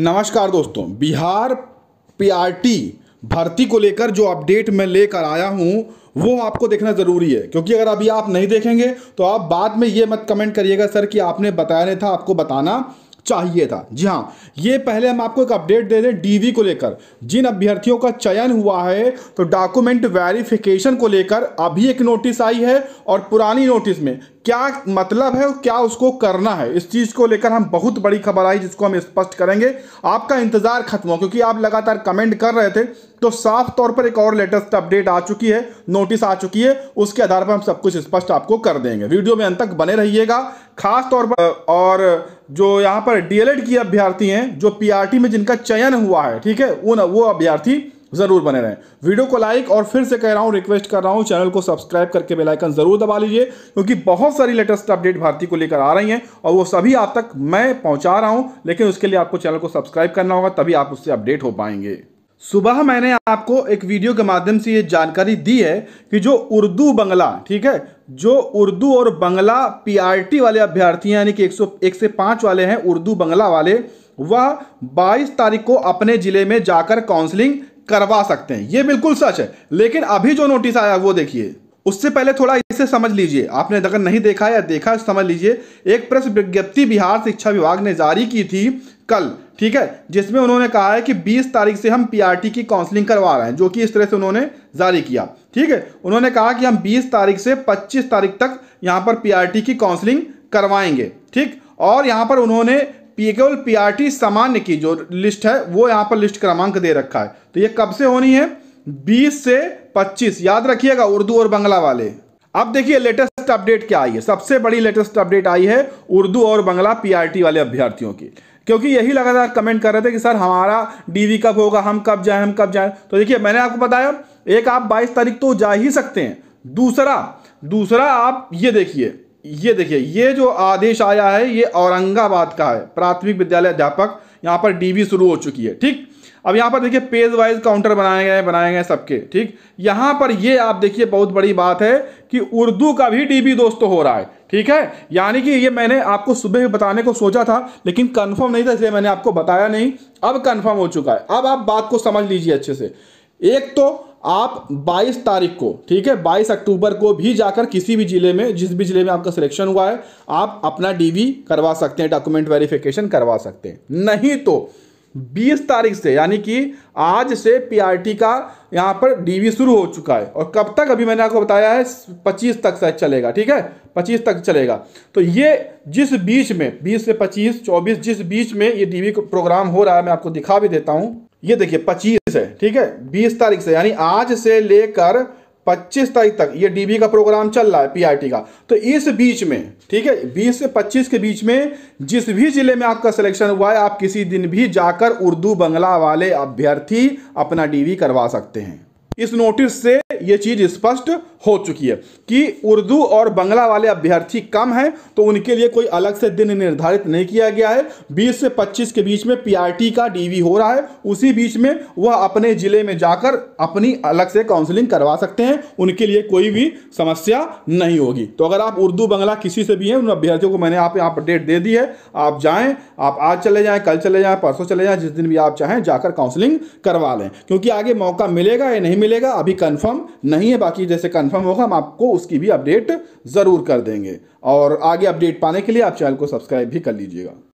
नमस्कार दोस्तों बिहार पीआरटी भर्ती को लेकर जो अपडेट मैं लेकर आया हूं वो आपको देखना ज़रूरी है क्योंकि अगर अभी आप नहीं देखेंगे तो आप बाद में ये मत कमेंट करिएगा सर कि आपने बताया नहीं था आपको बताना चाहिए था जी हाँ ये पहले हम आपको एक अपडेट दे दें डीवी को लेकर जिन अभ्यर्थियों का चयन हुआ है तो डॉक्यूमेंट वेरिफिकेशन को लेकर अभी एक नोटिस आई है और पुरानी नोटिस में क्या मतलब है और क्या उसको करना है इस चीज़ को लेकर हम बहुत बड़ी खबर आई जिसको हम स्पष्ट करेंगे आपका इंतजार खत्म हो क्योंकि आप लगातार कमेंट कर रहे थे तो साफ तौर पर एक और लेटेस्ट अपडेट आ चुकी है नोटिस आ चुकी है उसके आधार पर हम सब कुछ स्पष्ट आपको कर देंगे वीडियो में अंत तक बने रहिएगा खास तौर पर और जो यहाँ पर डीएलएड की अभ्यर्थी हैं जो पीआरटी में जिनका चयन हुआ है ठीक है वो अभ्यर्थी ज़रूर बने रहें वीडियो को लाइक और फिर से कह रहा हूँ रिक्वेस्ट कर रहा हूँ चैनल को सब्सक्राइब करके बेल आइकन ज़रूर दबा लीजिए क्योंकि बहुत सारी लेटेस्ट अपडेट भारती को लेकर आ रही हैं और वो सभी आप तक मैं पहुँचा रहा हूँ लेकिन उसके लिए आपको चैनल को सब्सक्राइब करना होगा तभी आप उससे अपडेट हो पाएंगे सुबह मैंने आपको एक वीडियो के माध्यम से ये जानकारी दी है कि जो उर्दू बंगला ठीक है जो उर्दू और बंगला पीआरटी वाले अभ्यर्थी यानी कि 101 एक से पांच वाले हैं उर्दू बंगला वाले वह 22 तारीख को अपने ज़िले में जाकर काउंसलिंग करवा सकते हैं ये बिल्कुल सच है लेकिन अभी जो नोटिस आया वो देखिए उससे पहले थोड़ा इसे समझ लीजिए आपने अगर नहीं देखा या देखा समझ लीजिए एक प्रेस विज्ञप्ति बिहार शिक्षा विभाग ने जारी की थी कल ठीक है जिसमें उन्होंने कहा है कि 20 तारीख से हम पीआरटी की काउंसलिंग करवा रहे हैं जो कि इस तरह से उन्होंने जारी किया ठीक है उन्होंने कहा कि हम 20 तारीख से 25 तारीख तक यहाँ पर पीआरटी की काउंसलिंग करवाएंगे ठीक और यहाँ पर उन्होंने केवल पीआरटी सामान्य की जो लिस्ट है वो यहाँ पर लिस्ट क्रमांक दे रखा है तो ये कब से होनी है 20 से 25 याद रखिएगा उर्दू और बंगला वाले अब देखिए लेटेस्ट अपडेट क्या आई है सबसे बड़ी लेटेस्ट अपडेट आई है उर्दू और बंगला पीआरटी वाले अभ्यर्थियों की क्योंकि यही लगातार कमेंट कर रहे थे कि सर हमारा डीवी कब होगा हम कब जाएं हम कब जाएं तो देखिए मैंने आपको बताया एक आप 22 तारीख तो जा ही सकते हैं दूसरा दूसरा आप ये देखिए ये देखिए ये जो आदेश आया है ये औरंगाबाद का है प्राथमिक विद्यालय अध्यापक यहाँ पर डीबी शुरू हो चुकी है ठीक अब यहाँ पर देखिए पेज वाइज काउंटर बनाए गए बनाए गए सबके ठीक यहाँ पर ये आप देखिए बहुत बड़ी बात है कि उर्दू का भी डीबी दोस्तों हो रहा है ठीक है यानी कि ये मैंने आपको सुबह भी बताने को सोचा था लेकिन कंफर्म नहीं था इसलिए मैंने आपको बताया नहीं अब कंफर्म हो चुका है अब आप बात को समझ लीजिए अच्छे से एक तो आप 22 तारीख को ठीक है 22 अक्टूबर को भी जाकर किसी भी ज़िले में जिस भी ज़िले में आपका सिलेक्शन हुआ है आप अपना डीवी करवा सकते हैं डॉक्यूमेंट वेरिफिकेशन करवा सकते हैं नहीं तो 20 तारीख से यानी कि आज से पीआरटी का यहाँ पर डीवी शुरू हो चुका है और कब तक अभी मैंने आपको बताया है पच्चीस तक शायद चलेगा ठीक है पच्चीस तक चलेगा तो ये जिस बीच में बीस से पच्चीस चौबीस जिस बीच में ये डी प्रोग्राम हो रहा है मैं आपको दिखा भी देता हूँ ये देखिए 25 है ठीक है 20 तारीख से यानी आज से लेकर 25 तारीख तक ये डीबी का प्रोग्राम चल रहा है पीआरटी का तो इस बीच में ठीक है 20 से 25 के बीच में जिस भी जिले में आपका सिलेक्शन हुआ है आप किसी दिन भी जाकर उर्दू बंगला वाले अभ्यर्थी अपना डीवी करवा सकते हैं इस नोटिस से ये चीज स्पष्ट हो चुकी है कि उर्दू और बंगला वाले अभ्यर्थी कम हैं तो उनके लिए कोई अलग से दिन निर्धारित नहीं किया गया है 20 से 25 के बीच में पीआरटी का डीवी हो रहा है उसी बीच में वह अपने ज़िले में जाकर अपनी अलग से काउंसलिंग करवा सकते हैं उनके लिए कोई भी समस्या नहीं होगी तो अगर आप उर्दू बंगला किसी से भी हैं उन अभ्यर्थियों को मैंने आप यहाँ पर डेट दे दी है आप जाएँ आप आज चले जाएँ कल चले जाएँ परसों चले जाएँ जिस दिन भी आप चाहें जाकर काउंसलिंग करवा लें क्योंकि आगे मौका मिलेगा या नहीं मिलेगा अभी कन्फर्म नहीं है बाकी जैसे कन्फर्म कंफर्म होगा हम आपको उसकी भी अपडेट ज़रूर कर देंगे और आगे अपडेट पाने के लिए आप चैनल को सब्सक्राइब भी कर लीजिएगा